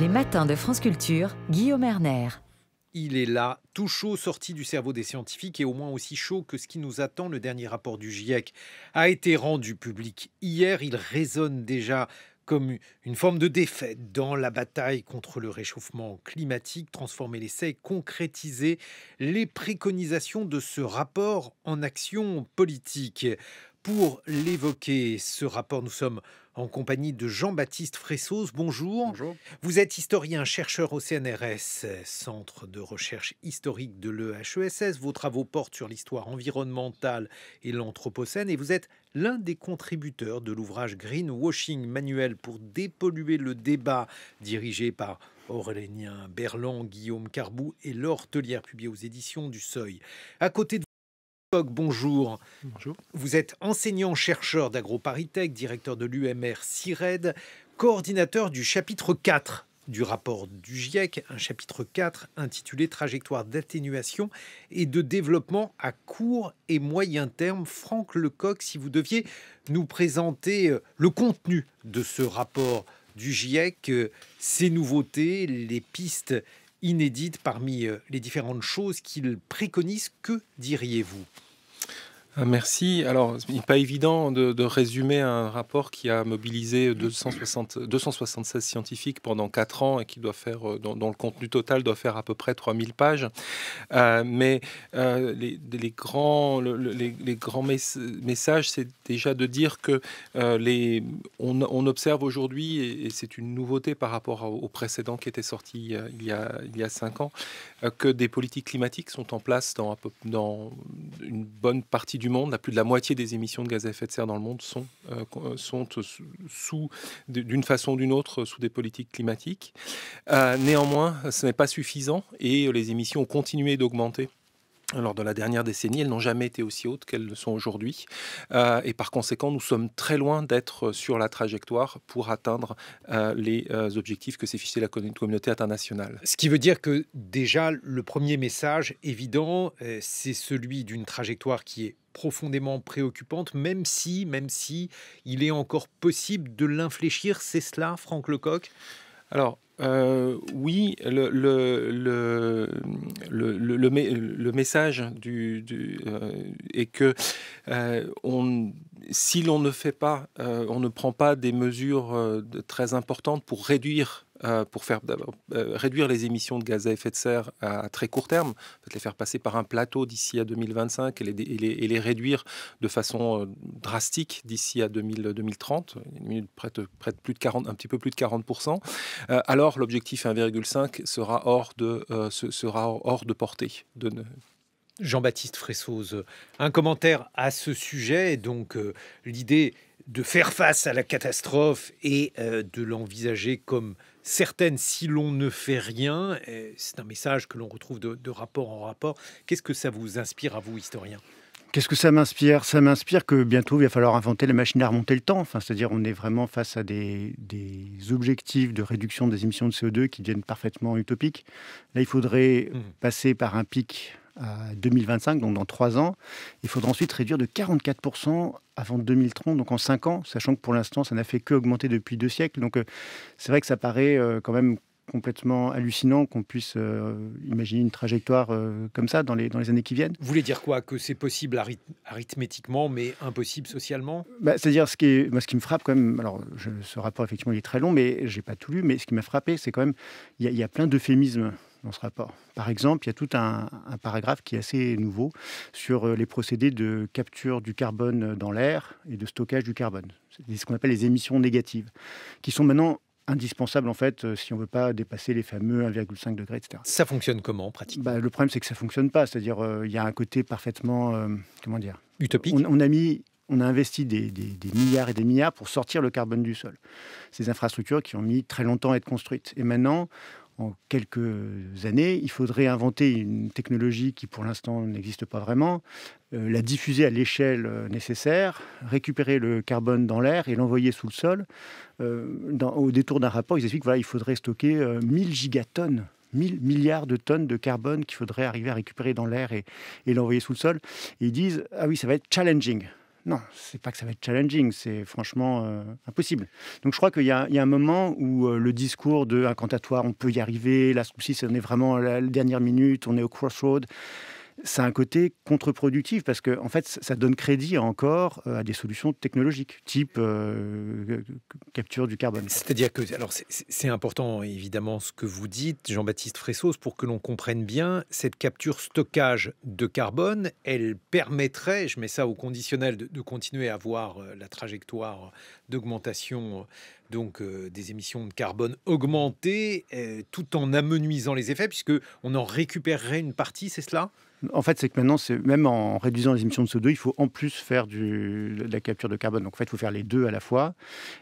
Les matins de France Culture, Guillaume Erner. Il est là, tout chaud, sorti du cerveau des scientifiques et au moins aussi chaud que ce qui nous attend. Le dernier rapport du GIEC a été rendu public hier. Il résonne déjà comme une forme de défaite dans la bataille contre le réchauffement climatique, transformer l'essai, concrétiser les préconisations de ce rapport en action politique. Pour l'évoquer, ce rapport, nous sommes en compagnie de Jean-Baptiste Fressos. Bonjour. Vous êtes historien, chercheur au CNRS, Centre de recherche historique de l'EHESS. Vos travaux portent sur l'histoire environnementale et l'Anthropocène et vous êtes l'un des contributeurs de l'ouvrage Greenwashing, manuel pour dépolluer le débat, dirigé par Aurélien Berland, Guillaume Carbou et Laure publié aux éditions du Seuil. À côté de Bonjour. Bonjour. Vous êtes enseignant-chercheur d'AgroParisTech, directeur de l'UMR CIRED, coordinateur du chapitre 4 du rapport du GIEC, un chapitre 4 intitulé Trajectoire d'atténuation et de développement à court et moyen terme. Franck Lecoq, si vous deviez nous présenter euh, le contenu de ce rapport du GIEC, euh, ses nouveautés, les pistes inédite parmi euh, les différentes choses qu'il préconise. Que diriez-vous ah, merci. Alors, il n'est pas évident de, résumer un rapport qui a mobilisé 260, 276 scientifiques pendant 4 ans et qui doit faire, euh, dont, le contenu total doit faire à peu près 3000 pages. Euh, mais euh, les, grands, les, grands messages, c'est déjà de dire que les, on, observe aujourd'hui, et, c'est une nouveauté par rapport au, précédent qui était sorti il y a, il 5 ans, que des politiques climatiques sont en place dans, dans une bonne partie du monde. plus de la moitié des émissions de gaz à effet de serre dans le monde sont, euh, euh, sont sous, d'une façon ou d'une autre, sous des politiques climatiques. Euh, néanmoins, ce n'est pas suffisant et les émissions ont continué d'augmenter lors de la dernière décennie, elles n'ont jamais été aussi hautes qu'elles le sont aujourd'hui. Euh, et par conséquent, nous sommes très loin d'être sur la trajectoire pour atteindre euh, les euh, objectifs que s'est fixée la communauté internationale. Ce qui veut dire que déjà, le premier message évident, c'est celui d'une trajectoire qui est profondément préoccupante, même si, même si il est encore possible de l'infléchir. C'est cela, Franck Lecoq alors, euh, oui, le, le, le, le, message du, du euh, est que euh, on, si l'on ne fait pas, on ne prend pas des mesures très importantes pour réduire euh, pour faire euh, euh, réduire les émissions de gaz à effet de serre à, très court terme, les faire passer par un plateau d'ici à 2025 et les, et les, réduire de façon drastique d'ici à 2030, près près plus de 40, un petit peu plus de 40%, alors l'objectif 1,5 sera hors de, sera hors de portée. De... Jean-Baptiste Fressoz, un commentaire à ce sujet. Donc, l'idée de faire face à la catastrophe et de l'envisager comme certaines si l'on ne fait rien. Eh, c'est un message que l'on retrouve de, rapport en rapport. Qu'est-ce que ça vous inspire à vous, historien Qu'est-ce que ça m'inspire Ça m'inspire que bientôt, il va falloir inventer la machine à remonter le temps. Enfin, C'est-à-dire, on est vraiment face à des, objectifs de réduction des émissions de CO2 qui deviennent parfaitement utopiques. Là, il faudrait mmh. passer par un pic à 2025, donc dans trois ans. Il faudra ensuite réduire de 44% avant 2030, donc en cinq ans, sachant que pour l'instant, ça n'a fait qu'augmenter depuis deux siècles. Donc euh, c'est vrai que ça paraît euh, quand même complètement hallucinant qu'on puisse euh, imaginer une trajectoire comme ça dans les, dans les années qui viennent. Vous voulez dire quoi Que c'est possible arithmétiquement, mais impossible socialement bah, C'est-à-dire, ce, qui ce qui me frappe quand même, alors ce rapport effectivement il est très long, mais je n'ai pas tout lu, mais ce qui m'a frappé, c'est quand même, il y, a plein d'euphémismes ce rapport. Par exemple, il y a tout un, paragraphe qui est assez nouveau sur euh, les procédés de capture du carbone dans l'air et de stockage du carbone. C'est ce qu'on appelle les émissions négatives, qui sont maintenant indispensables en fait euh, si on ne veut pas dépasser les fameux 1,5 degrés, etc. Ça fonctionne comment pratiquement bah, Le problème c'est que ça ne fonctionne pas, c'est-à-dire euh, il y a un côté parfaitement comment dire utopique. On, a mis on a investi des, des, milliards et des milliards pour sortir le carbone du sol. Ces infrastructures qui ont mis très longtemps à être construites. Et maintenant, en quelques années. Il faudrait inventer une technologie qui pour l'instant n'existe pas vraiment, euh, la diffuser à l'échelle euh, nécessaire, récupérer le carbone dans l'air et l'envoyer sous le sol. Euh, au détour d'un rapport, ils expliquent qu'il faudrait stocker 1000 gigatonnes 1000 milliards de tonnes de carbone qu'il faudrait arriver à récupérer dans l'air et, l'envoyer sous le sol. ils disent, ah oui, ça va être challenging. Non, c'est pas que ça va être challenging, c'est franchement euh, impossible. Donc je crois qu'il y, a un moment où euh, le discours de incantatoire, ah, on peut y arriver, là, c'est on est vraiment à la dernière minute, on est au crossroad, c'est un côté contre-productif parce que en fait, ça donne crédit encore euh, à des solutions technologiques, type euh, euh, capture du carbone. C'est-à-dire que, alors c'est important évidemment ce que vous dites, Jean-Baptiste Fressos, pour que l'on comprenne bien, cette capture stockage de carbone, elle permettrait, je mets ça au conditionnel, de, continuer à voir la trajectoire d'augmentation donc des émissions de carbone augmentées, tout en amenuisant les effets, puisque on en récupérerait une partie, c'est cela en fait, c'est que maintenant, c'est même en réduisant les émissions de CO2, il faut en plus faire de la capture de carbone. Donc, en fait, il faut faire les deux à la fois.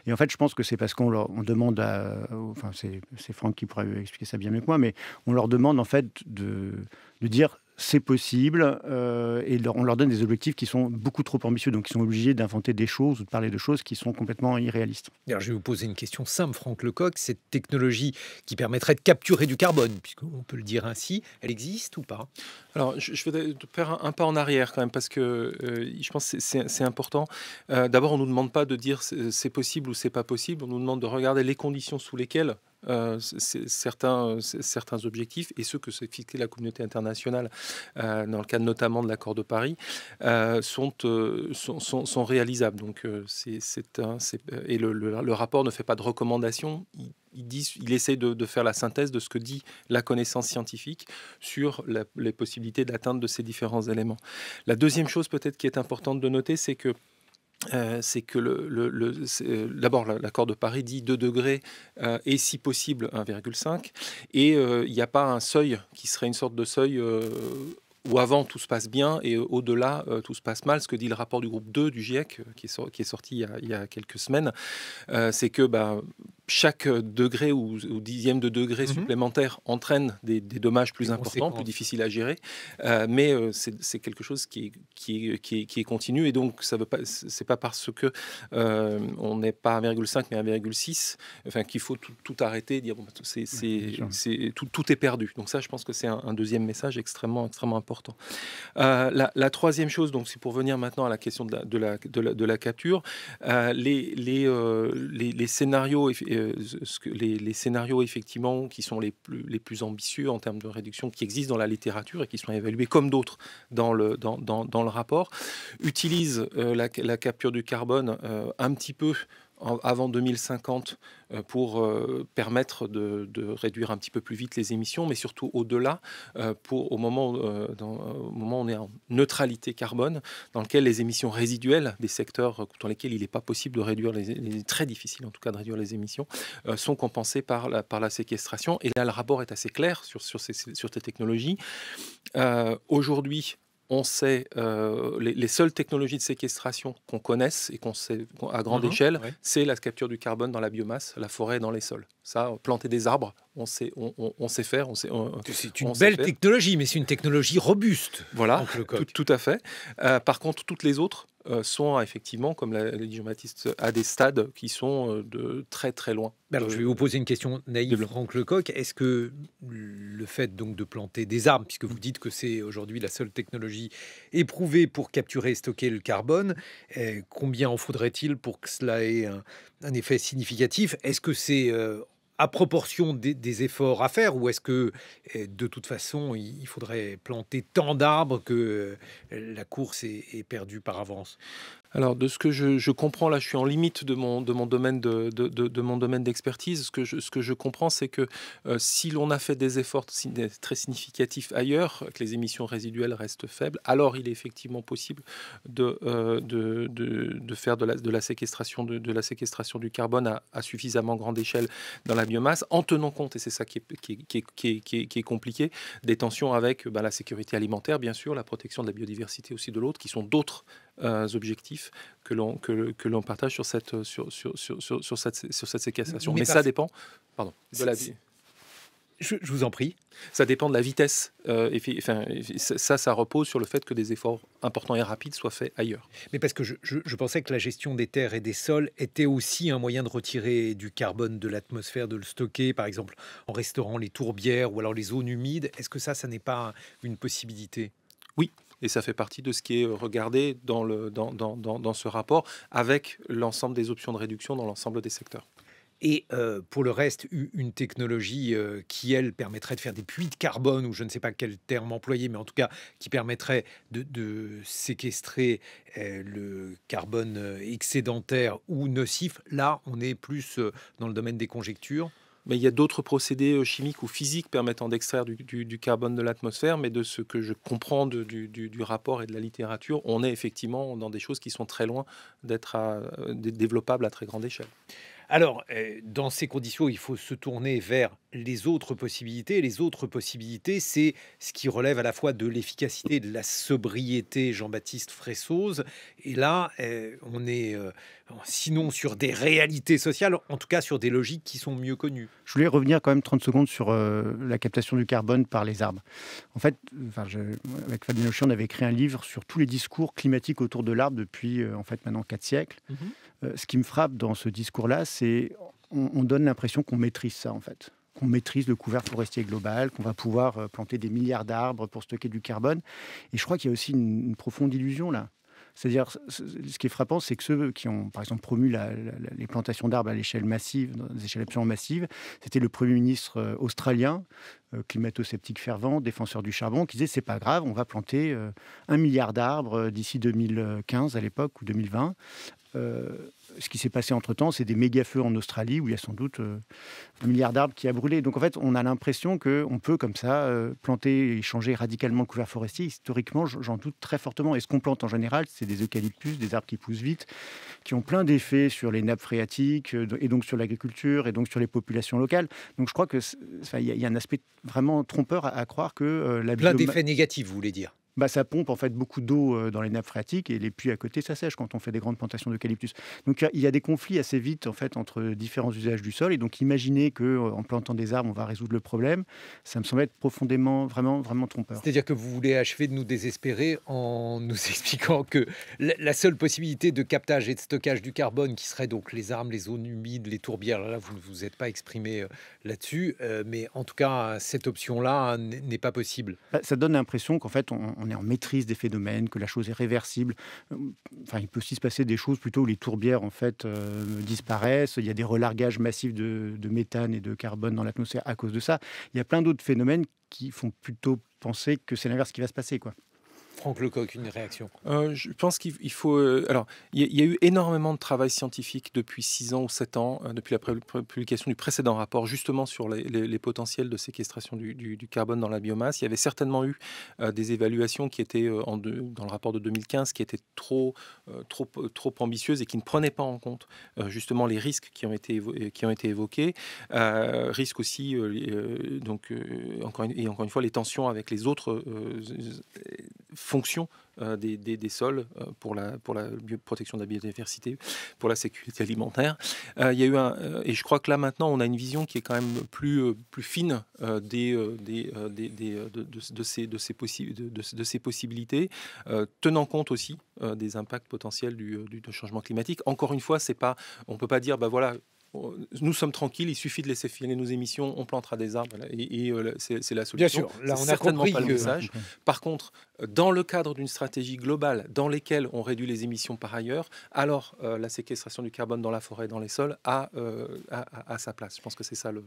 Et en fait, je pense que c'est parce qu'on leur demande à. Enfin, c'est Franck qui pourrait expliquer ça bien mieux que moi, mais on leur demande, en fait, de, de dire c'est possible, euh, et on leur donne des objectifs qui sont beaucoup trop ambitieux, donc ils sont obligés d'inventer des choses ou de parler de choses qui sont complètement irréalistes. Alors, je vais vous poser une question simple, Franck Lecoq. Cette technologie qui permettrait de capturer du carbone, puisqu'on peut le dire ainsi, elle existe ou pas Alors, je, vais faire un, pas en arrière quand même, parce que euh, je pense que c'est important. Euh, d'abord, on ne nous demande pas de dire c'est possible ou c'est pas possible, on nous demande de regarder les conditions sous lesquelles euh, certains, euh, certains objectifs et ceux que s'est fixé la communauté internationale euh, dans le cadre notamment de l'accord de Paris sont, sont, réalisables. Donc, c'est et le, rapport ne fait pas de recommandations. Il, il essaie de, faire la synthèse de ce que dit la connaissance scientifique sur les possibilités d'atteinte de ces différents éléments. La deuxième chose peut-être qui est importante de noter, c'est que euh, c'est que le, le, euh, d'abord l'accord de Paris dit 2 degrés euh, et si possible 1,5 et il n'y a pas un seuil qui serait une sorte de seuil où avant tout se passe bien et euh, au-delà euh, tout se passe mal. Ce que dit le rapport du groupe 2 du GIEC, euh, qui est, sorti, qui est sorti il, y a, quelques semaines, c'est que bah, chaque degré ou, dixième de degré mhm. supplémentaire entraîne des, dommages plus importants, plus difficiles à gérer. mais c'est quelque chose qui est, qui, est, qui, est, continu. Et donc, ça veut pas, c'est pas parce que on n'est pas à 1,5 mais à 1,6 enfin, qu'il faut tout, arrêter, dire bah, c'est, tout, tout est perdu. Donc ça, je pense que c'est un, un deuxième message extrêmement, extrêmement important. Euh, la, troisième chose, donc, c'est pour venir maintenant à la question de la, de la, capture. Euh, euh, les, les, scénarios, les, scénarios effectivement qui sont les plus, les plus ambitieux en termes de réduction qui existent dans la littérature et qui sont évalués comme d'autres dans le, dans, dans, le rapport utilisent la, capture du carbone un petit peu avant 2050 euh, pour euh, permettre de, réduire un petit peu plus vite les émissions, mais surtout au-delà, euh, pour au moment, moment où on est en neutralité carbone, dans lequel les émissions résiduelles des secteurs dans lesquels il n'est pas possible de réduire les, très difficile en tout cas de réduire les émissions, sont compensées par la, par la séquestration. Et là, le rapport est assez clair sur, sur, ces, sur ces technologies. Aujourd'hui, on sait euh, les, seules technologies de séquestration qu'on connaisse et qu'on sait à grande mmh échelle, c'est la capture du carbone dans la biomasse, la forêt dans les sols. Ça, planter des arbres, on sait, on, sait faire. On c'est une belle technologie, mais c'est une technologie robuste. Voilà, tout, à fait. Euh, par contre, toutes les autres euh, sont euh, effectivement, comme l'a dit Jean-Baptiste, à des stades qui sont de très très loin. Ben alors, je vais vous poser une question naïve, Franck Lecoq. Est-ce que le fait donc de planter des arbres, puisque vous dites que c'est aujourd'hui la seule technologie éprouvée pour capturer et stocker le carbone, eh, combien en faudrait-il pour que cela ait un, effet significatif Est-ce que c'est à proportion des, efforts à faire ou est-ce que eh, de toute façon il faudrait planter tant d'arbres que euh, la course est perdue par avance alors, de ce que je, comprends, là, je suis en limite de mon, domaine de, mon domaine d'expertise. Ce que je, ce que je comprends, c'est que euh, si l'on a fait des efforts très significatifs ailleurs, que les émissions résiduelles restent faibles, alors il est effectivement possible de, euh, de, faire de la, séquestration de, la séquestration du carbone à, suffisamment grande échelle dans la biomasse, en tenant compte, et c'est ça qui est, qui, est, compliqué, des tensions avec bah, la sécurité alimentaire, bien sûr, la protection de la biodiversité aussi de l'autre, qui sont d'autres euh, objectifs que l'on que, l'on partage sur cette sur, sur, cette sur séquestration. Mais, ça dépend, pardon, de la Je, vous en prie. Ça dépend de la vitesse. Euh, ça, ça repose sur le fait que des efforts importants et rapides soient faits ailleurs. Mais parce que je, je, pensais que la gestion des terres et des sols était aussi un moyen de retirer du carbone de l'atmosphère, de le stocker, par exemple en restaurant les tourbières ou alors les zones humides. Est-ce que ça, ça n'est pas une possibilité oui, et ça fait partie de ce qui est euh, regardé dans, le, dans, ce rapport avec l'ensemble des options de réduction dans l'ensemble des secteurs. Et euh, pour le reste, une technologie euh, qui, elle, permettrait de faire des puits de carbone, ou je ne sais pas quel terme employer, mais en tout cas, qui permettrait de, séquestrer le carbone excédentaire ou nocif, là, on est plus dans le domaine des conjectures. Mais il y a d'autres procédés euh, chimiques ou physiques permettant d'extraire du, carbone de l'atmosphère, mais de ce que je comprends du, rapport et de la littérature, on est effectivement dans des choses qui sont très loin d'être euh, développables à très grande échelle. Alors, euh, dans ces conditions, il faut se tourner vers les autres possibilités. Les autres possibilités, c'est ce qui relève à la fois de l'efficacité, de la sobriété, Jean-Baptiste Fressoz. Et là, on est sinon sur des réalités sociales, en tout cas sur des logiques qui sont mieux connues. Je voulais revenir quand même 30 secondes sur euh, la captation du carbone par les arbres. En fait, avec Fabien Ochon on avait écrit un livre sur tous les discours climatiques autour de l'arbre depuis euh, en fait maintenant 4 siècles. Mhm. Euh, ce qui me frappe dans ce discours-là, c'est on, donne l'impression qu'on maîtrise ça en fait qu'on maîtrise le couvert forestier global, qu'on va pouvoir planter des milliards d'arbres pour stocker du carbone. Et je crois qu'il y a aussi une profonde illusion là. C'est-à-dire, ce qui est frappant, c'est que ceux qui ont, par exemple, promu les plantations d'arbres à l'échelle massive, dans des échelles absolument massives, c'était le Premier ministre euh, australien, euh, climato-sceptique fervent, défenseur du charbon, qui disait c'est pas grave, on va planter euh, un milliard d'arbres d'ici 2015 à l'époque ou 2020 ce qui s'est passé entre-temps, c'est des méga-feux en Australie où il y a sans doute euh, un milliard d'arbres qui a brûlé. Donc en fait, on a l'impression qu'on peut comme ça euh, planter et changer radicalement le couvert forestier. Historiquement, j'en doute très fortement. Et ce qu'on plante en général, c'est des eucalyptus, des arbres qui poussent vite, qui ont plein d'effets sur les nappes phréatiques euh, et donc sur l'agriculture et donc sur les populations locales. Donc je crois qu'il y, y, a un aspect vraiment trompeur à, croire que la Plein d'effets négatifs, vous voulez dire bah, ça pompe en fait beaucoup d'eau euh, dans les nappes phréatiques et les puits à côté, ça sèche quand on fait des grandes plantations d'eucalyptus. Donc il y a des conflits assez vite en fait entre différents usages du sol. Et donc imaginer que euh, en plantant des arbres, on va résoudre le problème, ça me semble être profondément, vraiment, vraiment trompeur. C'est-à-dire que vous voulez achever de nous désespérer en nous expliquant que la seule possibilité de captage et de stockage du carbone, qui serait donc les arbres, les zones humides, les tourbières, là vous ne vous êtes pas exprimé euh, là-dessus, mais en tout cas cette option-là hein, n'est pas possible. Bah, ça donne l'impression qu'en fait on, on est en maîtrise des phénomènes, que la chose est réversible. Euh, enfin, il peut aussi se passer des choses plutôt où les tourbières en fait euh, disparaissent. Il y a des relargages massifs de, de méthane et de carbone dans l'atmosphère à cause de ça. Il y a plein d'autres phénomènes qui font plutôt penser que c'est l'inverse qui va se passer, quoi le Lecoq, une réaction euh, Je pense qu'il faut. Euh, alors, il y, a eu énormément de travail scientifique depuis 6 ans ou 7 ans, euh, depuis la publication du précédent rapport, justement sur les, potentiels de séquestration du, carbone dans la biomasse. Il y avait certainement eu des évaluations qui étaient en dans le rapport de 2015 qui étaient trop, trop, trop ambitieuses et qui ne prenaient pas en compte justement les risques qui ont été, qui ont été évoqués. risques aussi, donc, encore et encore une fois, les tensions avec les autres fonction euh, des, sols euh, pour, la, pour la protection de la biodiversité, pour la sécurité alimentaire. Euh, il y a eu un, et je crois que là maintenant, on a une vision qui est quand même plus, plus fine des, des, de, ces, de, ces possibles de, ces possibilités, tenant compte aussi des impacts potentiels du, changement climatique. Encore une fois, c'est pas, on ne peut pas dire, ben voilà, nous sommes tranquilles, il suffit de laisser filer nos émissions, on plantera des arbres, et, euh, c'est la solution. Bien sûr, là, on a certainement compris pas le message. Par contre, dans le cadre d'une stratégie globale dans laquelle on réduit les émissions par ailleurs, alors euh, la séquestration du carbone dans la forêt et dans les sols euh, a, sa place. Je pense que c'est ça le,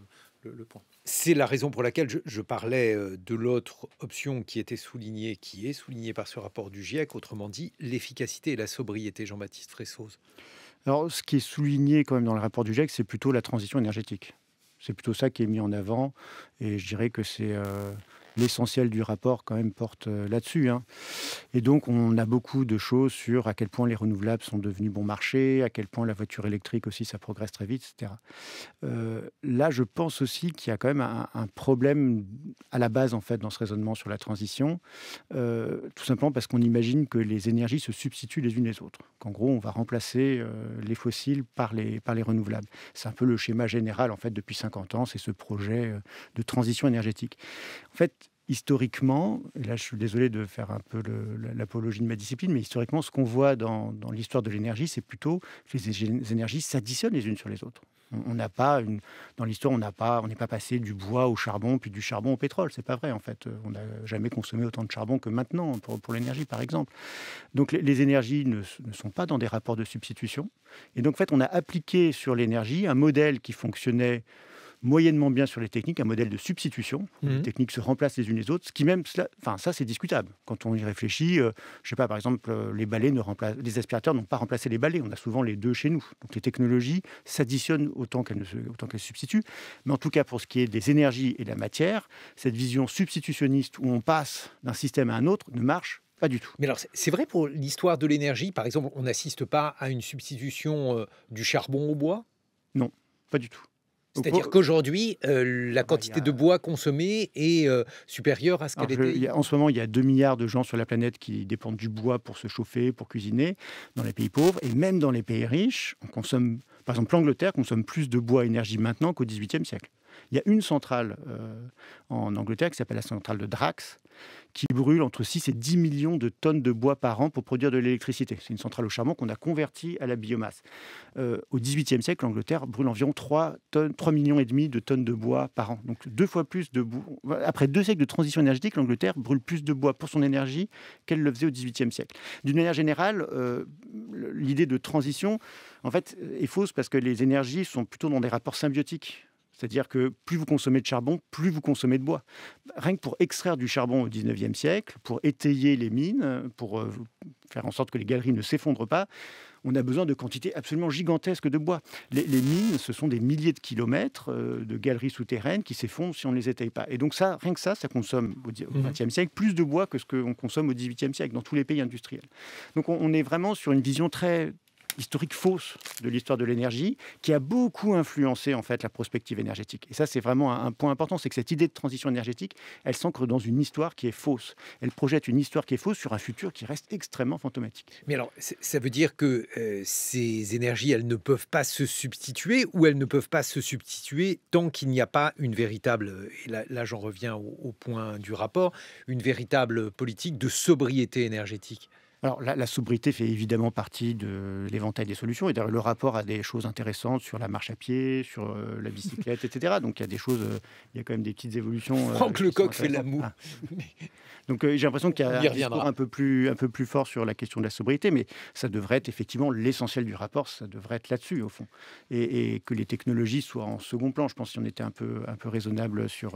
point. C'est la raison pour laquelle je, je parlais de l'autre option qui était soulignée, qui est soulignée par ce rapport du GIEC, autrement dit l'efficacité et la sobriété, Jean-Baptiste Fressoz. Alors, ce qui est souligné quand même dans le rapport du GEC, c'est plutôt la transition énergétique. C'est plutôt ça qui est mis en avant. Et je dirais que c'est. Euh, l'essentiel du rapport quand même porte euh, là-dessus. Hein. Et donc on a beaucoup de choses sur à quel point les renouvelables sont devenus bon marché, à quel point la voiture électrique aussi ça progresse très vite, etc. Euh, là je pense aussi qu'il y a quand même un, problème à la base en fait dans ce raisonnement sur la transition, euh, tout simplement parce qu'on imagine que les énergies se substituent les unes les autres. Qu'en gros on va remplacer les fossiles par les, par les renouvelables. C'est un peu le schéma général en fait depuis 50 ans, c'est ce projet de transition énergétique. En fait, historiquement, et là je suis désolé de faire un peu l'apologie de ma discipline, mais historiquement, ce qu'on voit dans, l'histoire de l'énergie, c'est plutôt que les énergies s'additionnent les unes sur les autres. On n'a pas dans l'histoire, on n'est pas passé du bois au charbon puis du charbon au pétrole. C'est pas vrai en fait. On n'a jamais consommé autant de charbon que maintenant pour, l'énergie, par exemple. Donc les, énergies ne, sont pas dans des rapports de substitution. Et donc en fait, on a appliqué sur l'énergie un modèle qui fonctionnait moyennement bien sur les techniques, un modèle de substitution. Mmh. Les techniques se remplacent les unes les autres, ce qui même, enfin ça c'est discutable. Quand on y réfléchit, je euh, je sais pas, par exemple, euh, les balais ne remplacent, les aspirateurs n'ont pas remplacé les balais. On a souvent les deux chez nous. Donc les technologies s'additionnent autant qu'elles se, autant qu'elles substituent. Mais en tout cas pour ce qui est des énergies et de la matière, cette vision substitutionniste où on passe d'un système à un autre ne marche pas du tout. Mais alors, c'est vrai pour l'histoire de l'énergie, par exemple, on n'assiste pas à une substitution euh, du charbon au bois Non, pas du tout. C'est-à-dire qu'aujourd'hui, euh, la bah, quantité de bois consommée est euh, supérieure à ce qu'elle était. en ce moment, il y a 2 milliards de gens sur la planète qui dépendent du bois pour se chauffer, pour cuisiner, dans les pays pauvres. Et même dans les pays riches, on consomme, par exemple, l'Angleterre consomme plus de bois énergie maintenant qu'au XVIIIe siècle. Il y a une centrale euh, en Angleterre qui s'appelle la centrale de Drax, qui brûle entre 6 et 10 millions de tonnes de bois par an pour produire de l'électricité. C'est une centrale au charbon qu'on a convertie à la biomasse. Euh, au XVIIIe siècle, l'Angleterre brûle environ 3,5 tonnes, 3 millions et demi de tonnes de bois par an. Donc deux fois plus de Après deux siècles de transition énergétique, l'Angleterre brûle plus de bois pour son énergie qu'elle le faisait au XVIIIe siècle. D'une manière générale, euh, l'idée de transition, en fait, est fausse parce que les énergies sont plutôt dans des rapports symbiotiques. C'est-à-dire que plus vous consommez de charbon, plus vous consommez de bois. Rien que pour extraire du charbon au 19e siècle, pour étayer les mines, pour euh, faire en sorte que les galeries ne s'effondrent pas, on a besoin de quantités absolument gigantesques de bois. Les, mines, ce sont des milliers de kilomètres euh, de galeries souterraines qui s'effondrent si on ne les étaye pas. Et donc ça, rien que ça, ça consomme au XXe mmh. siècle plus de bois que ce qu'on consomme au XVIIIe siècle dans tous les pays industriels. Donc on est vraiment sur une vision très, historique fausse de l'histoire de l'énergie qui a beaucoup influencé en fait la prospective énergétique. Et ça, c'est vraiment un, point important, c'est que cette idée de transition énergétique, elle s'ancre dans une histoire qui est fausse. Elle projette une histoire qui est fausse sur un futur qui reste extrêmement fantomatique. Mais alors, ça veut dire que euh, ces énergies, elles ne peuvent pas se substituer ou elles ne peuvent pas se substituer tant qu'il n'y a pas une véritable, et là, j'en reviens au point du rapport, une véritable politique de sobriété énergétique. Alors, la, sobriété fait évidemment partie de l'éventail des solutions. Et d'ailleurs, le rapport a des choses intéressantes sur la marche à pied, sur euh, la bicyclette, etc. Donc, il y a des choses, euh, il y a quand même des petites évolutions. Euh, Franck Lecoq fait la ah. Donc, j'ai l'impression qu'il y a un discours un peu, plus, un peu plus fort sur la question de la sobriété, mais ça devrait être effectivement l'essentiel du rapport, ça devrait être là-dessus, au fond. Et, que les technologies soient en second plan. Je pense si on était un peu, un peu raisonnable sur,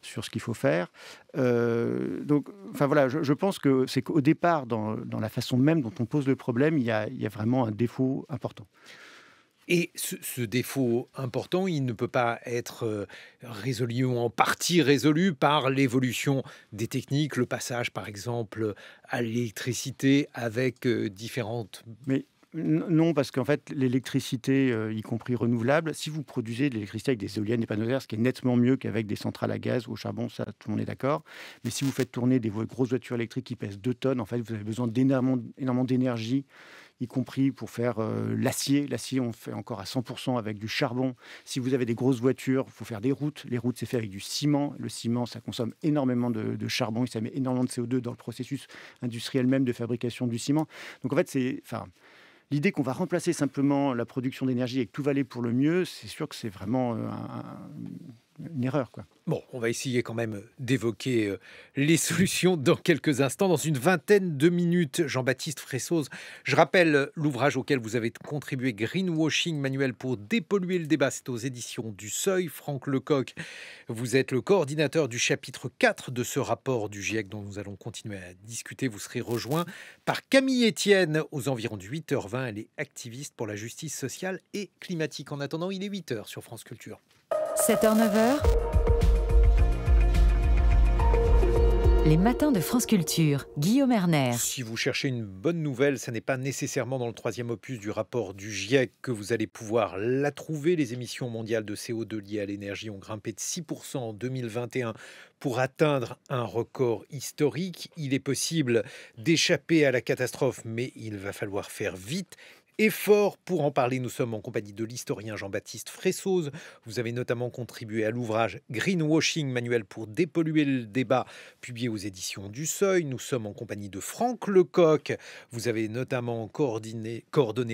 sur ce qu'il faut faire. donc, enfin voilà, je, je pense que c'est qu'au départ, dans dans la façon même dont on pose le problème, il y a, vraiment un défaut important. Et ce, défaut important, il ne peut pas être euh, résolu ou en partie résolu par l'évolution des techniques, le passage par exemple à l'électricité avec euh, différentes non, parce qu'en fait, l'électricité, euh, y compris renouvelable, si vous produisez de l'électricité avec des éoliennes et panneaux solaires, ce qui est nettement mieux qu'avec des centrales à gaz ou au charbon, ça, tout le monde est d'accord. Mais si vous faites tourner des grosses voitures électriques qui pèsent 2 tonnes, en fait, vous avez besoin d'énormément d'énergie, y compris pour faire euh, l'acier. L'acier, on fait encore à 100% avec du charbon. Si vous avez des grosses voitures, il faut faire des routes. Les routes, c'est fait avec du ciment. Le ciment, ça consomme énormément de, de charbon et ça met énormément de CO2 dans le processus industriel même de fabrication du ciment. Donc, en fait, c'est... Enfin, L'idée qu'on va remplacer simplement la production d'énergie et que tout va pour le mieux, c'est sûr que c'est vraiment euh, un, une erreur. Quoi. Bon, on va essayer quand même d'évoquer euh, les solutions dans quelques instants, dans une vingtaine de minutes. Jean-Baptiste Fressoz, je rappelle l'ouvrage auquel vous avez contribué, Greenwashing, manuel pour dépolluer le débat. C'est aux éditions du Seuil. Franck Lecoq, vous êtes le coordinateur du chapitre 4 de ce rapport du GIEC dont nous allons continuer à discuter. Vous serez rejoint par Camille Etienne aux environs de 8h20. Elle est activiste pour la justice sociale et climatique. En attendant, il est 8h sur France Culture. 7h, 9h. Les matins de France Culture, Guillaume Erner. Si vous cherchez une bonne nouvelle, ce n'est pas nécessairement dans le troisième opus du rapport du GIEC que vous allez pouvoir la trouver. Les émissions mondiales de CO2 liées à l'énergie ont grimpé de 6% en 2021 pour atteindre un record historique. Il est possible d'échapper à la catastrophe, mais il va falloir faire vite Effort pour en parler, nous sommes en compagnie de l'historien Jean-Baptiste Fressoz. Vous avez notamment contribué à l'ouvrage Greenwashing, manuel pour dépolluer le débat, publié aux éditions du Seuil. Nous sommes en compagnie de Franck Lecoq. Vous avez notamment coordonné,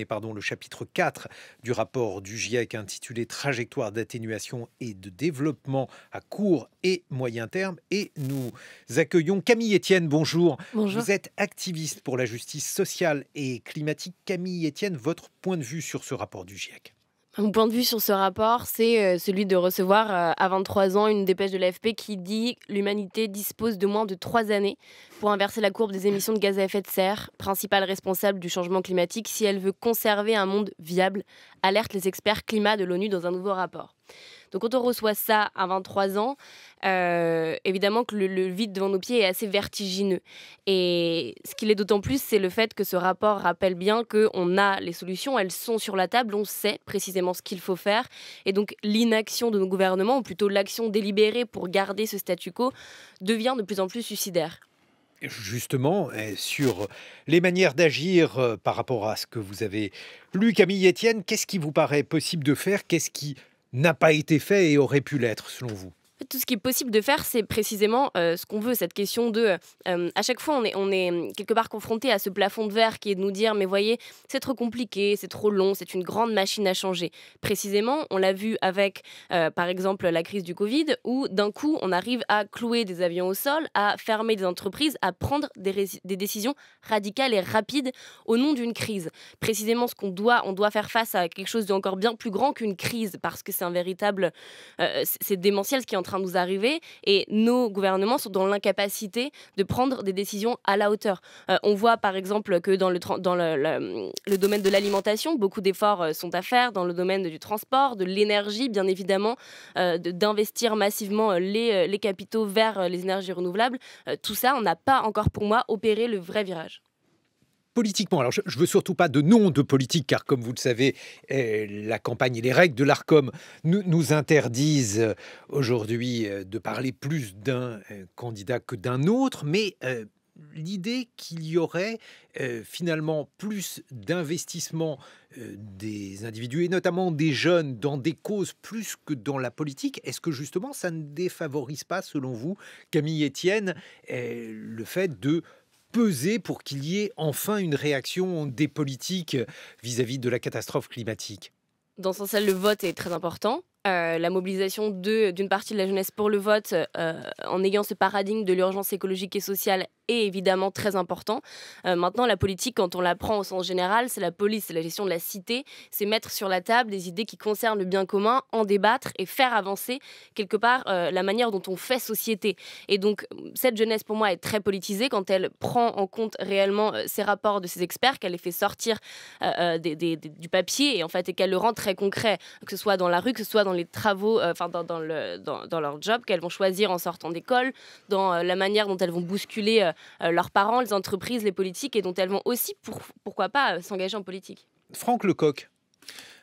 pardon, le chapitre 4 du rapport du GIEC intitulé Trajectoire d'atténuation et de développement à court et moyen terme. Et nous accueillons Camille Etienne. Bonjour. Bonjour. Vous êtes activiste pour la justice sociale et climatique. Camille Etienne, votre point de vue sur ce rapport du GIEC mon point de vue sur ce rapport, c'est euh, celui de recevoir euh, à 23 ans une dépêche de l'AFP qui dit l'humanité dispose de moins de 3 années pour inverser la courbe des émissions de gaz à effet de serre, principale responsable du changement climatique si elle veut conserver un monde viable, alerte les experts climat de l'ONU dans un nouveau rapport. Donc quand on reçoit ça à 23 ans, euh, évidemment que le, vide devant nos pieds est assez vertigineux. Et ce qu'il est d'autant plus, c'est le fait que ce rapport rappelle bien qu'on a les solutions, elles sont sur la table, on sait précisément ce qu'il faut faire. Et donc l'inaction de nos gouvernements, ou plutôt l'action délibérée pour garder ce statu quo, devient de plus en plus suicidaire justement eh, sur les manières d'agir euh, par rapport à ce que vous avez lu, Camille Etienne. Qu'est-ce qui vous paraît possible de faire Qu'est-ce qui n'a pas été fait et aurait pu l'être, selon vous tout ce qui est possible de faire, c'est précisément euh, ce qu'on veut, cette question de... Euh, euh, à chaque fois, on est, on est quelque part confronté à ce plafond de verre qui est de nous dire, mais voyez, c'est trop compliqué, c'est trop long, c'est une grande machine à changer. Précisément, on l'a vu avec, par exemple, la crise du Covid, où d'un coup, on arrive à clouer des avions au sol, à fermer des entreprises, à prendre des, décisions radicales et rapides au nom d'une crise. Précisément, ce qu'on doit, on doit faire face à quelque chose d'encore bien plus grand qu'une crise, parce que c'est un véritable... c'est démentiel ce qui est en train de nous arriver et nos gouvernements sont dans l'incapacité de prendre des décisions à la hauteur. Euh, on voit par exemple que dans le, domaine de l'alimentation, beaucoup d'efforts euh, sont à faire, dans le domaine du transport, de l'énergie, bien évidemment, euh, d'investir massivement les, capitaux vers les énergies renouvelables. tout ça, on n'a pas encore pour moi opéré le vrai virage politiquement, alors je ne veux surtout pas de nom de politique, car comme vous le savez, euh, la campagne et les règles de l'ARCOM nous, interdisent euh, aujourd'hui euh, de parler plus d'un candidat que d'un autre, mais l'idée qu'il y aurait finalement plus d'investissement des individus et notamment des jeunes dans des causes plus que dans la politique, est-ce que justement ça ne défavorise pas, selon vous, Camille Etienne, le fait de peser pour qu'il y ait enfin une réaction des politiques vis-à-vis de la catastrophe climatique Dans ce sens, le vote est très important. Euh, la mobilisation d'une partie de la jeunesse pour le vote euh, en ayant ce paradigme de l'urgence écologique et sociale est évidemment très important. Euh, maintenant, la politique, quand on la prend au sens général, c'est la police, c'est la gestion de la cité, c'est mettre sur la table des idées qui concernent le bien commun, en débattre et faire avancer quelque part la manière dont on fait société. Et donc, cette jeunesse, pour moi, est très politisée quand elle prend en compte réellement ces rapports de ses experts, qu'elle les fait sortir du papier et en fait, et qu'elle le rend très concret, que ce soit dans la rue, que ce soit dans les les travaux, euh, enfin dans, leur job qu'elles vont choisir en sortant d'école, dans euh, la manière dont elles vont bousculer euh, leurs parents, les entreprises, les politiques et dont elles vont aussi, pourquoi pas, s'engager en politique. Franck Lecoq.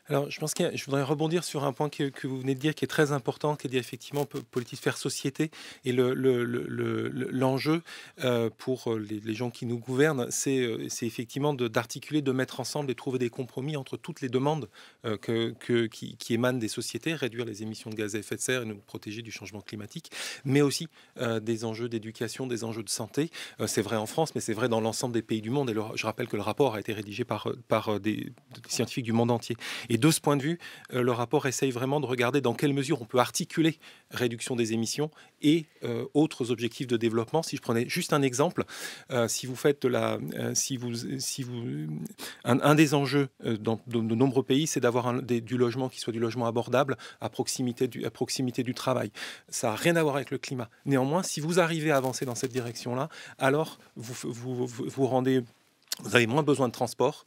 Alors, je pense que je voudrais rebondir sur un point que, vous venez de dire qui est très important, qui est effectivement politique faire société. Et l'enjeu le, le, euh, pour euh, les, gens qui nous gouvernent, c'est euh, effectivement d'articuler, de, mettre ensemble et trouver des compromis entre toutes les demandes que, que, qui, émanent des sociétés, réduire les émissions de gaz à effet de serre et nous protéger du changement climatique, mais aussi des enjeux d'éducation, des enjeux de santé. c'est vrai en France, mais c'est vrai dans l'ensemble des pays du monde. Et je rappelle que le rapport a été rédigé par, par des, scientifiques du monde entier. Et de ce point de vue, euh, le rapport essaye vraiment de regarder dans quelle mesure on peut articuler réduction des émissions et euh, autres objectifs de développement. Si je prenais juste un exemple, euh, si vous faites la, si vous, si vous, un, des enjeux dans de, nombreux pays, c'est d'avoir du logement qui soit du logement abordable à proximité du, proximité du travail. Ça n'a rien à voir avec le climat. Néanmoins, si vous arrivez à avancer dans cette direction-là, alors vous vous, rendez vous avez moins besoin de transport,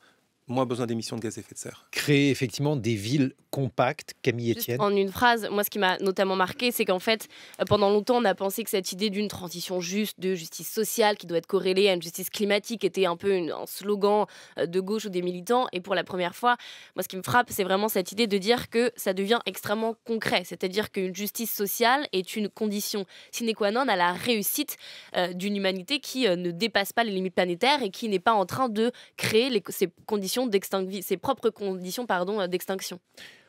moins besoin d'émissions de gaz à effet de serre. Créer effectivement des villes compactes, Camille Juste en une phrase, moi ce qui m'a notamment marqué, c'est qu'en fait, euh, pendant longtemps, on a pensé que cette idée d'une transition juste, de justice sociale qui doit être corrélée à une justice climatique était un peu un slogan euh, de gauche ou des militants. Et pour la première fois, moi ce qui me frappe, c'est vraiment cette idée de dire que ça devient extrêmement concret. C'est-à-dire qu'une justice sociale est une condition sine qua non à la réussite euh, d'une humanité qui ne dépasse pas les limites planétaires et qui n'est pas en train de créer les, ces conditions d'extinction, ses propres conditions pardon euh, d'extinction.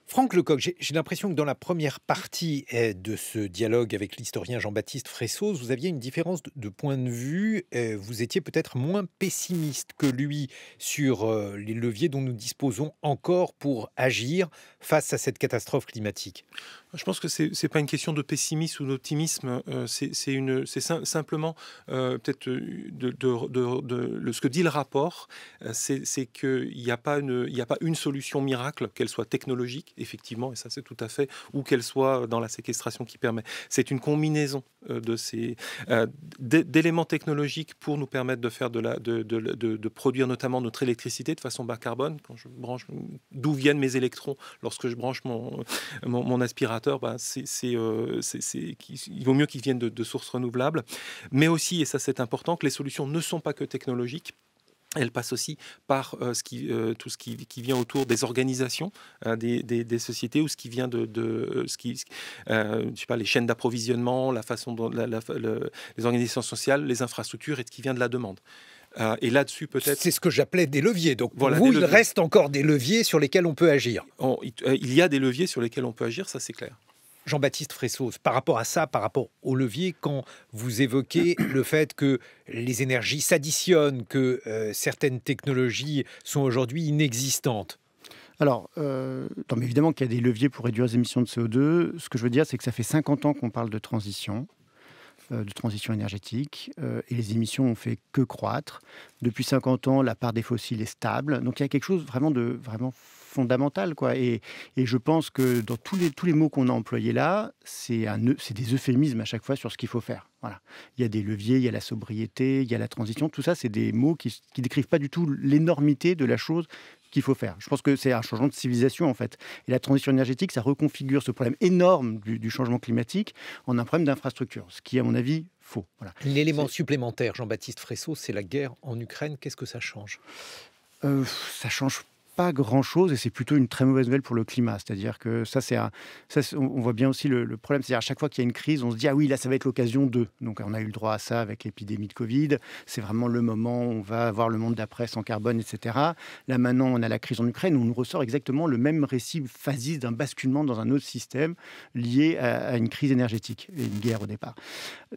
Franck Lecoq, j'ai l'impression que dans la première partie euh, de ce dialogue avec l'historien Jean-Baptiste Fressos, vous aviez une différence de point de vue. Euh, vous étiez peut-être moins pessimiste que lui sur les leviers dont nous disposons encore pour agir face à cette catastrophe climatique. Je pense que c'est n'est pas une question de pessimisme ou d'optimisme, c'est simplement peut-être de, ce que dit le rapport, euh, c'est qu'il n'y a, pas une, a pas une solution miracle, qu'elle soit technologique, effectivement, et ça c'est tout à fait, ou qu'elle soit dans la séquestration qui permet. C'est une combinaison euh, euh, d'éléments technologiques pour nous permettre de faire de la de, produire notamment notre électricité de façon bas carbone, d'où viennent mes électrons lorsque je branche mon, mon, mon aspirateur ben, c'est, euh, il vaut mieux qu'ils viennent de, sources renouvelables. Mais aussi, et ça c'est important, que les solutions ne sont pas que technologiques. Elles passe aussi par euh, ce qui, euh, tout ce qui, vient autour des organisations, hein, des, sociétés, ou ce qui vient de, ce qui, je sais pas, les chaînes d'approvisionnement, la façon dont les organisations sociales, les infrastructures et ce qui vient de la demande. Euh, et là-dessus, peut-être. C'est ce que j'appelais des leviers. Donc, vous, il reste encore des leviers sur lesquels on peut agir. Euh, il y a des leviers sur lesquels on peut agir, ça c'est clair. Jean-Baptiste Fressos, par rapport à ça, par rapport aux leviers, quand vous évoquez le fait que les énergies s'additionnent, que euh, certaines technologies sont aujourd'hui inexistantes alors, évidemment qu'il y a des leviers pour réduire les émissions de CO2. Ce que je veux dire, c'est que ça fait 50 ans qu'on parle de transition. Euh, de transition énergétique euh, et les émissions ont fait que croître. Depuis 50 ans, la part des fossiles est stable. Donc il y a quelque chose vraiment de vraiment fondamental quoi. Et, je pense que dans tous les tous les mots qu'on a employés là, c'est des euphémismes à chaque fois sur ce qu'il faut faire. Voilà. Il y a des leviers, il y a la sobriété, il y a la transition. Tout ça, c'est des mots qui, ne décrivent pas du tout l'énormité de la chose qu'il faut faire. Je pense que c'est un changement de civilisation en fait. Et la transition énergétique, ça reconfigure ce problème énorme du, changement climatique en un problème d'infrastructure, ce qui, à mon avis, faux. L'élément supplémentaire, Jean-Baptiste Fresseau, c'est la guerre en Ukraine. Qu'est-ce que ça change euh, ça change pas grand-chose et c'est plutôt une très mauvaise nouvelle pour le climat. C'est-à-dire que ça, c'est on voit bien aussi le, problème. C'est-à-dire à chaque fois qu'il y a une crise, on se dit ah oui, là, ça va être l'occasion de. Donc on a eu le droit à ça avec l'épidémie de Covid. C'est vraiment le moment où on va avoir le monde d'après sans carbone, etc. Là maintenant, on a la crise en Ukraine On nous ressort exactement le même récit phasiste d'un basculement dans un autre système lié à, une crise énergétique et une guerre au départ.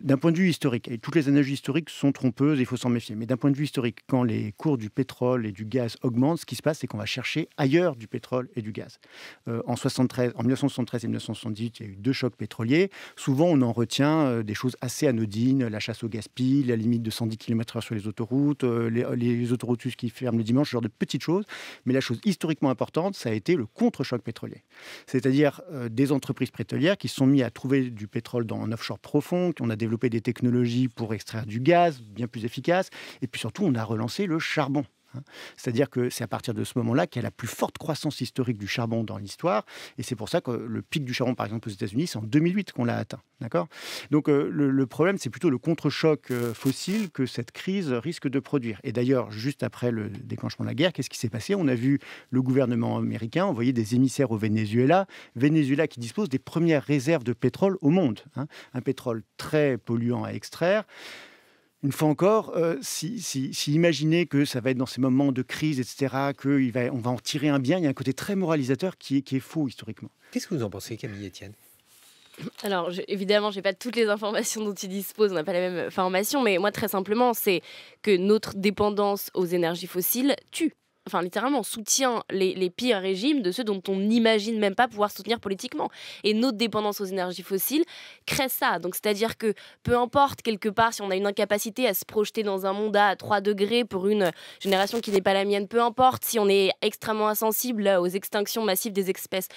D'un point de vue historique, et toutes les analogies historiques sont trompeuses, il faut s'en méfier. Mais d'un point de vue historique, quand les cours du pétrole et du gaz augmentent, ce qui se passe, c'est qu'on chercher ailleurs du pétrole et du gaz. Euh, en, 73, en 1973 et 1978, il y a eu deux chocs pétroliers. Souvent, on en retient euh, des choses assez anodines, la chasse au gaspillage, la limite de 110 km/h sur les autoroutes, euh, les, les autoroutes qui ferment le dimanche, ce genre de petites choses. Mais la chose historiquement importante, ça a été le contre-choc pétrolier. C'est-à-dire des entreprises pétrolières qui se sont mis à trouver du pétrole dans un offshore profond, on a développé des technologies pour extraire du gaz bien plus efficaces, et puis surtout, on a relancé le charbon. Hein. C'est-à-dire que c'est à partir de ce moment-là qu'il y a la plus forte croissance historique du charbon dans l'histoire. Et c'est pour ça que le pic du charbon, par exemple, aux États-Unis, c'est en 2008 qu'on l'a atteint. D'accord Donc euh, le, problème, c'est plutôt le contre-choc euh, fossile que cette crise risque de produire. Et d'ailleurs, juste après le déclenchement de la guerre, qu'est-ce qui s'est passé On a vu le gouvernement américain envoyer des émissaires au Venezuela. Venezuela qui dispose des premières réserves de pétrole au monde. Hein. un pétrole très polluant à extraire une fois encore, s'il euh, si, que ça va être dans ces moments de crise, etc., qu'on va, en tirer un bien, il y a un côté très moralisateur qui est, faux historiquement. Qu'est-ce que vous en pensez, Camille Etienne alors, évidemment, je n'ai pas toutes les informations dont tu dispose, on n'a pas la même euh, formation, mais moi, très simplement, c'est que notre dépendance aux énergies fossiles tue enfin littéralement soutient les, pires régimes de ceux dont on n'imagine même pas pouvoir soutenir politiquement. Et notre dépendance aux énergies fossiles crée ça. Donc c'est-à-dire que peu importe quelque part si on a une incapacité à se projeter dans un monde à 3 degrés pour une génération qui n'est pas la mienne, peu importe si on est extrêmement insensible aux extinctions massives des espèces.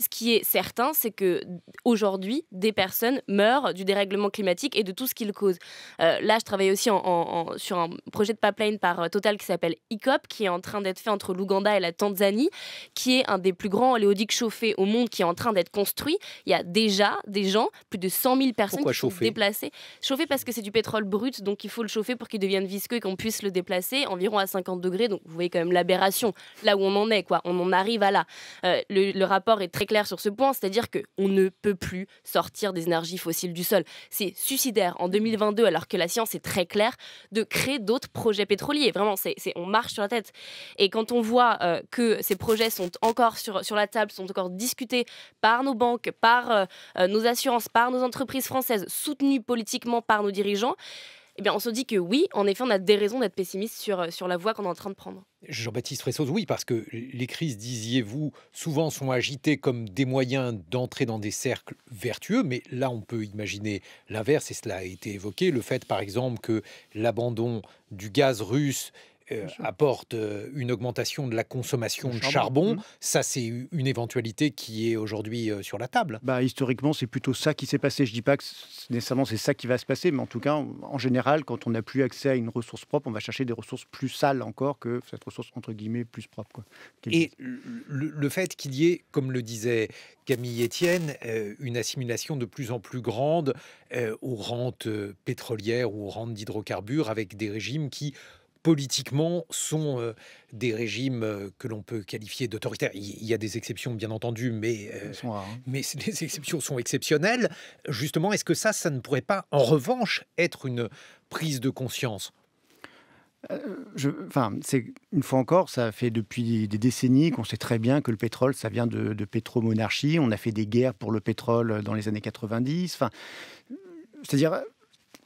Ce qui est certain, c'est que aujourd'hui des personnes meurent du dérèglement climatique et de tout ce qu'il cause. Euh, là, je travaille aussi en, sur un projet de pipeline par euh, Total qui s'appelle ICOP, qui est en train d'être fait entre l'Ouganda et la Tanzanie, qui est un des plus grands oléoducs chauffés au monde, qui est en train d'être construit. Il y a déjà des gens, plus de 100 000 personnes qui sont déplacées. Chauffé parce que c'est du pétrole brut, donc il faut le chauffer pour qu'il devienne visqueux et qu'on puisse le déplacer environ à 50 degrés. Donc vous voyez quand même l'aberration, là où on en est, quoi. On en arrive à là. Euh, le, rapport est très clair sur ce point, c'est-à-dire qu'on ne peut plus sortir des énergies fossiles du sol. C'est suicidaire en 2022, alors que la science est très claire, de créer d'autres projets pétroliers. Vraiment, c'est on marche sur la tête. Et et quand on voit euh, que ces projets sont encore sur, sur la table, sont encore discutés par nos banques, par euh, euh, nos assurances, par nos entreprises françaises, soutenues politiquement par nos dirigeants, eh bien, on se dit que oui, en effet, on a des raisons d'être pessimiste sur, sur la voie qu'on est en train de prendre. Jean-Baptiste Fressoz, oui, parce que les crises, disiez-vous, souvent sont agitées comme des moyens d'entrer dans des cercles vertueux, mais là, on peut imaginer l'inverse, et cela a été évoqué, le fait, par exemple, que l'abandon du gaz russe euh, apporte euh, une augmentation de la consommation de charbon. Mmh. Ça, c'est une éventualité qui est aujourd'hui euh, sur la table. Bah, historiquement, c'est plutôt ça qui s'est passé. Je ne dis pas que nécessairement c'est ça qui va se passer, mais en tout cas, en général, quand on n'a plus accès à une ressource propre, on va chercher des ressources plus sales encore que cette ressource, entre guillemets, plus propre. Quoi. Et le, fait qu'il y ait, comme le disait Camille Etienne, une assimilation de plus en plus grande aux rentes pétrolières ou aux rentes d'hydrocarbures avec des régimes qui politiquement sont euh, des régimes euh, que l'on peut qualifier d'autoritaires. Il y a des exceptions, bien entendu, mais, euh, hein. mais les exceptions sont exceptionnelles. Justement, est-ce que ça, ça ne pourrait pas, en revanche, être une prise de conscience enfin, c'est une fois encore, ça fait depuis des décennies qu'on sait très bien que le pétrole, ça vient de, de pétromonarchie. On a fait des guerres pour le pétrole dans les années 90. Enfin, c'est-à-dire,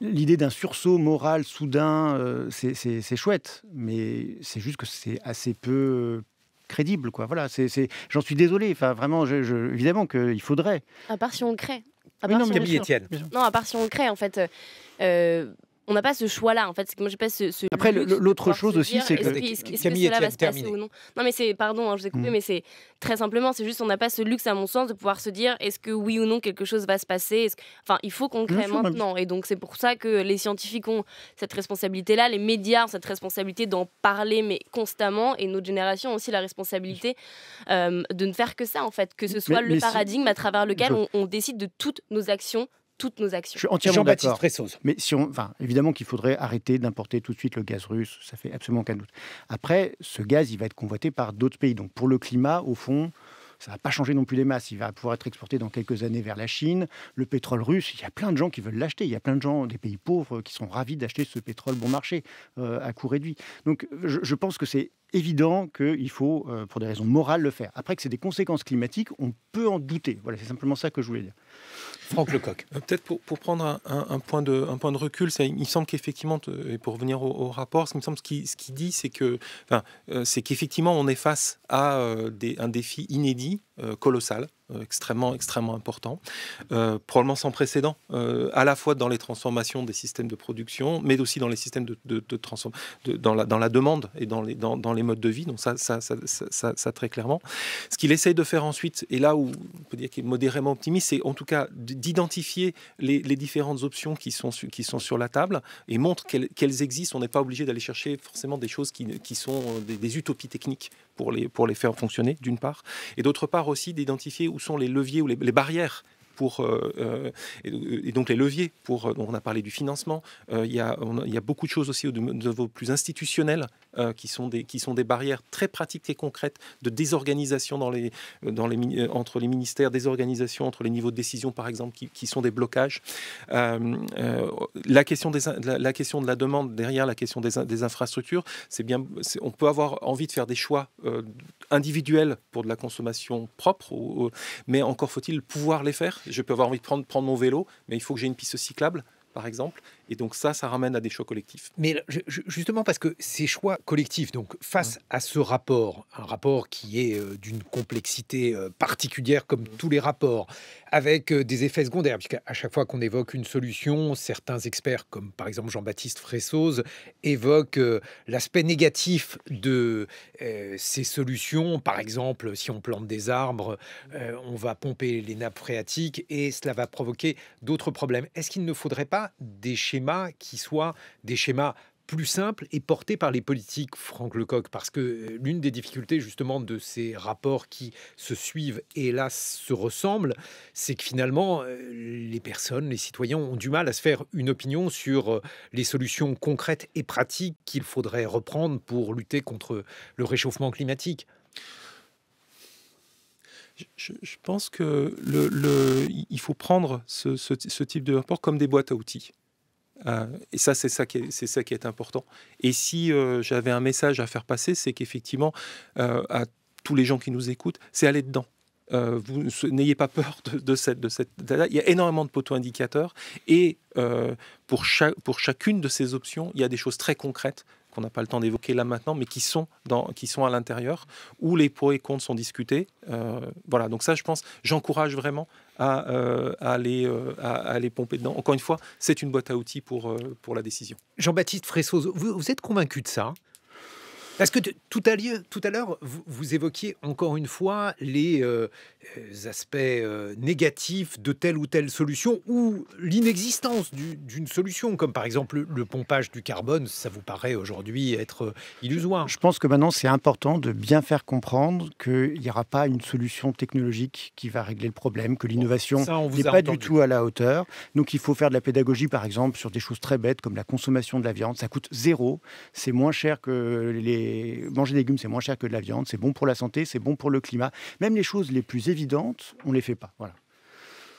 l'idée d'un sursaut moral soudain, euh, c'est chouette, mais c'est juste que c'est assez peu euh, crédible, quoi. Voilà, c'est, j'en suis désolé. Enfin, vraiment, évidemment qu'il faudrait. À part si on crée. non, Non, à part si on crée, en fait. Euh, on n'a pas ce choix-là en fait. Moi, j'ai pas ce, Après, l'autre chose aussi, c'est que, est -ce que, Camille cela va se passer ou non. Non, mais c'est pardon, hein, je vous ai coupé, mm. mais c'est très simplement, c'est juste on n'a pas ce luxe, à mon sens, de pouvoir se dire est-ce que oui ou non quelque chose va se passer. Que... Enfin, il faut qu'on crée maintenant, et donc c'est pour ça que les scientifiques ont cette responsabilité-là, les médias ont cette responsabilité d'en parler, mais constamment, et notre génération a aussi la responsabilité euh, de ne faire que ça en fait, que ce soit le paradigme à travers lequel on, on décide de toutes nos actions toutes nos actions. Je suis entièrement d'accord. Mais si on, enfin, évidemment qu'il faudrait arrêter d'importer tout de suite le gaz russe, ça fait absolument aucun doute. Après, ce gaz, il va être convoité par d'autres pays. Donc pour le climat, au fond, ça va pas changer non plus les masses. Il va pouvoir être exporté dans quelques années vers la Chine. Le pétrole russe, il y a plein de gens qui veulent l'acheter. Il y a plein de gens des pays pauvres qui sont ravis d'acheter ce pétrole bon marché euh, à coût réduit. Donc je pense que c'est évident qu'il faut, euh, pour des raisons morales, le faire. Après que c'est des conséquences climatiques, on peut en douter. Voilà, c'est simplement ça que je voulais dire. Franck Lecoq. Euh, peut-être pour, pour, prendre un, point de, un point de recul, ça, me semble qu'effectivement, et pour revenir au, rapport, ce, me semble ce qu'il ce qui dit, c'est que, enfin, euh, c'est qu'effectivement, on est face à des, un défi inédit, colossal, euh, extrêmement, extrêmement important, euh, probablement sans précédent, euh, à la fois dans les transformations des systèmes de production, mais aussi dans les systèmes de, de, transform... dans, la, dans la demande et dans les, dans, dans les modes de vie. Donc ça ça, ça, très clairement. Ce qu'il essaye de faire ensuite, et là où on peut dire qu'il est modérément optimiste, c'est en tout cas d'identifier les, les, différentes options qui sont, qui sont sur la table et montre qu'elles existent. On n'est pas obligé d'aller chercher forcément des choses qui, qui sont des utopies techniques pour les, pour les faire fonctionner, d'une part, et d'autre part aussi d'identifier où sont les leviers ou les, barrières pour, euh, euh, et, donc les leviers pour euh, on a parlé du financement il, y a, il, y a, beaucoup de choses aussi au niveau plus institutionnel euh, qui, sont des, qui sont des barrières très pratiques et concrètes de désorganisation dans les, euh, dans les, euh, entre les ministères, désorganisation entre les niveaux de décision, par exemple, qui, qui sont des blocages. la, question des, la, question de la demande derrière la question des, des infrastructures, c'est bien, on peut avoir envie de faire des choix individuels pour de la consommation propre, mais encore faut-il pouvoir les faire. Je peux avoir envie de prendre, prendre mon vélo, mais il faut que j'ai une piste cyclable par exemple, et donc ça, ça ramène à des choix collectifs. Mais justement, parce que ces choix collectifs, donc face mmh. à ce rapport, un rapport qui est euh, d'une complexité euh, particulière comme mmh. tous les rapports, avec euh, des effets secondaires, puisqu'à chaque fois qu'on évoque une solution, certains experts, comme par exemple Jean-Baptiste Fressoz, évoquent l'aspect négatif de ces solutions. Par exemple, si on plante des arbres, mmh. on va pomper les nappes phréatiques et cela va provoquer d'autres problèmes. Est-ce qu'il ne faudrait pas des qui soient des schémas plus simples et portés par les politiques, Franck Lecoq, parce que euh, l'une des difficultés justement de ces rapports qui se suivent et hélas se ressemblent, c'est que finalement euh, les personnes, les citoyens ont du mal à se faire une opinion sur euh, les solutions concrètes et pratiques qu'il faudrait reprendre pour lutter contre le réchauffement climatique. Je, pense que le, il faut prendre ce, type de rapport comme des boîtes à outils. Euh, et ça, c'est ça, qui est, important. Et si euh, j'avais un message à faire passer, c'est qu'effectivement, euh, à tous les gens qui nous écoutent, c'est aller dedans. vous n'ayez pas peur de, cette, de Il y a énormément de poteaux indicateurs et pour chacune de ces options, il y a des choses très concrètes qu'on n'a pas le temps d'évoquer là maintenant, mais qui sont, qui sont à l'intérieur, où les pots et comptes sont discutés. Euh, voilà, donc ça, je pense, j'encourage vraiment à, euh, aller, euh, à, aller pomper dedans. Encore une fois, c'est une boîte à outils pour, pour la décision. Jean-Baptiste Fressot, vous, êtes convaincu de ça parce que tout à tout à l'heure, vous, évoquiez encore une fois les euh, euh, aspects euh, négatifs de telle ou telle solution ou l'inexistence d'une solution, comme par exemple le, pompage du carbone, ça vous paraît aujourd'hui être illusoire. Je pense que maintenant c'est important de bien faire comprendre qu'il n'y aura pas une solution technologique qui va régler le problème, que l'innovation n'est pas du tout à la hauteur. Donc il faut faire de la pédagogie, par exemple, sur des choses très bêtes comme la consommation de la viande. Ça coûte zéro, c'est moins cher que les manger des légumes, c'est moins cher que de la viande, c'est bon pour la santé, c'est bon pour le climat. Même les choses les plus évidentes, on ne les fait pas. Voilà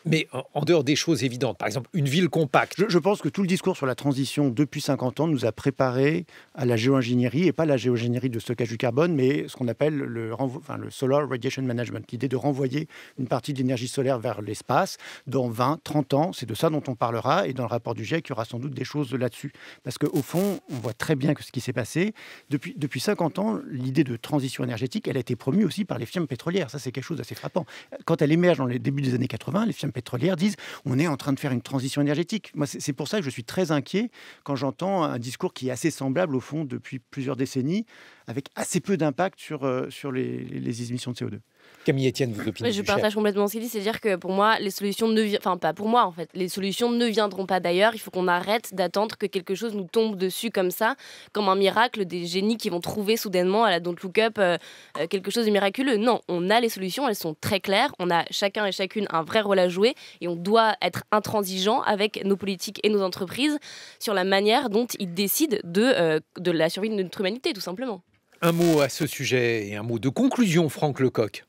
mais en dehors des choses évidentes, par exemple une ville compacte. Je, pense que tout le discours sur la transition depuis 50 ans nous a préparé à la géo-ingénierie, et pas la géo-ingénierie de stockage du carbone, mais ce qu'on appelle le, enfin, le Solar Radiation Management, l'idée de renvoyer une partie de l'énergie solaire vers l'espace. Dans 20, 30 ans, c'est de ça dont on parlera, et dans le rapport du GIEC, il y aura sans doute des choses là-dessus. Parce qu'au fond, on voit très bien que ce qui s'est passé, depuis, depuis 50 ans, l'idée de transition énergétique, elle a été promue aussi par les firmes pétrolières. Ça, c'est quelque chose d'assez frappant. Quand elle émerge dans les débuts des années 80, les firmes pétrolières, disent on est en train de faire une transition énergétique. Moi, c'est pour ça que je suis très inquiet quand j'entends un discours qui est assez semblable, au fond, depuis plusieurs décennies, avec assez peu d'impact sur, euh, sur les émissions de CO2. Camille Etienne, vous Je partage complètement ce qu'il dit, c'est-à-dire que pour moi, les solutions ne enfin pas pour moi en fait, les solutions ne viendront pas d'ailleurs. Il faut qu'on arrête d'attendre que quelque chose nous tombe dessus comme ça, comme un miracle, des génies qui vont trouver soudainement à la Don't Look Up euh, euh, quelque chose de miraculeux. Non, on a les solutions, elles sont très claires. On a chacun et chacune un vrai rôle à jouer et on doit être intransigeant avec nos politiques et nos entreprises sur la manière dont ils décident de, euh, de la survie de notre humanité, tout simplement. Un mot à ce sujet et un mot de conclusion, Franck Lecoq.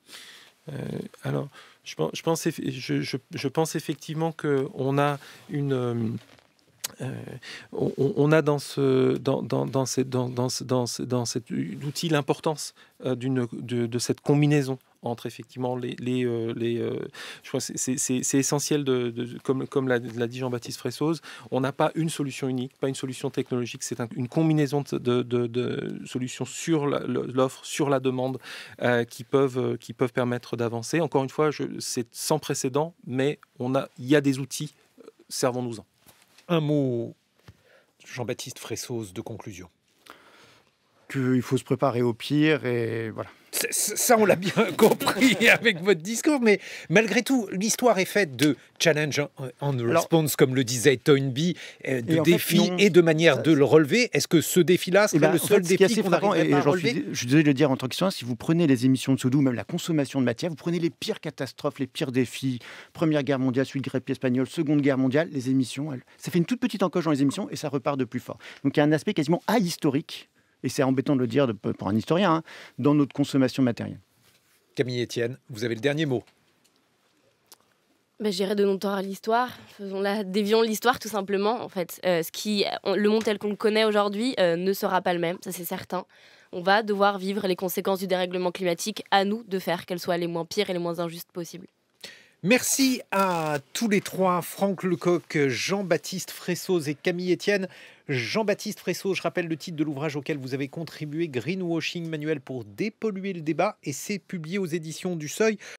Euh, alors, je pense, effectivement qu'on a une. Euh, euh, on, a dans ce cet outil l'importance d'une de, cette combinaison entre effectivement les. les, euh, euh, je crois c'est essentiel, de, comme, comme l'a dit Jean-Baptiste Fressoz, on n'a pas une solution unique, pas une solution technologique, c'est une combinaison de, de, solutions sur l'offre, sur la demande euh, qui, peuvent, qui peuvent permettre d'avancer. Encore une fois, c'est sans précédent, mais on a, il y a des outils, servons-nous-en. Un mot, Jean-Baptiste Fressoz, de conclusion. il faut se préparer au pire et voilà ça, on l'a bien compris avec votre discours, mais malgré tout, l'histoire est faite de challenge and response, comme le disait Toynbee, euh, de défis et de manière de le relever. Est-ce que ce défi-là c'est eh ben, le seul défi qu'on à Je devais le dire en tant qu'historien, si vous prenez les émissions de Sodou, même la consommation de matière, vous prenez les pires catastrophes, les pires défis, Première Guerre mondiale, suite grève espagnole, Seconde Guerre mondiale, les émissions, ça fait une toute petite encoche dans les émissions et ça repart de plus fort. Donc il y a un aspect quasiment ahistorique et c'est embêtant de le dire pour un historien, hein, dans notre consommation matérielle. Camille Etienne, vous avez le dernier mot. Ben, j'irai de longtemps à l'histoire. Faisons-la, dévions l'histoire tout simplement. En fait, euh, ce qui, le monde tel qu'on le connaît aujourd'hui euh, ne sera pas le même, ça c'est certain. On va devoir vivre les conséquences du dérèglement climatique. À nous de faire qu'elles soient les moins pires et les moins injustes possibles. Merci à tous les trois, Franck Lecoq, Jean-Baptiste Fressoz et Camille Etienne. Jean-Baptiste Fresseau, je rappelle le titre de l'ouvrage auquel vous avez contribué, Greenwashing Manuel pour dépolluer le débat, et c'est publié aux éditions du Seuil.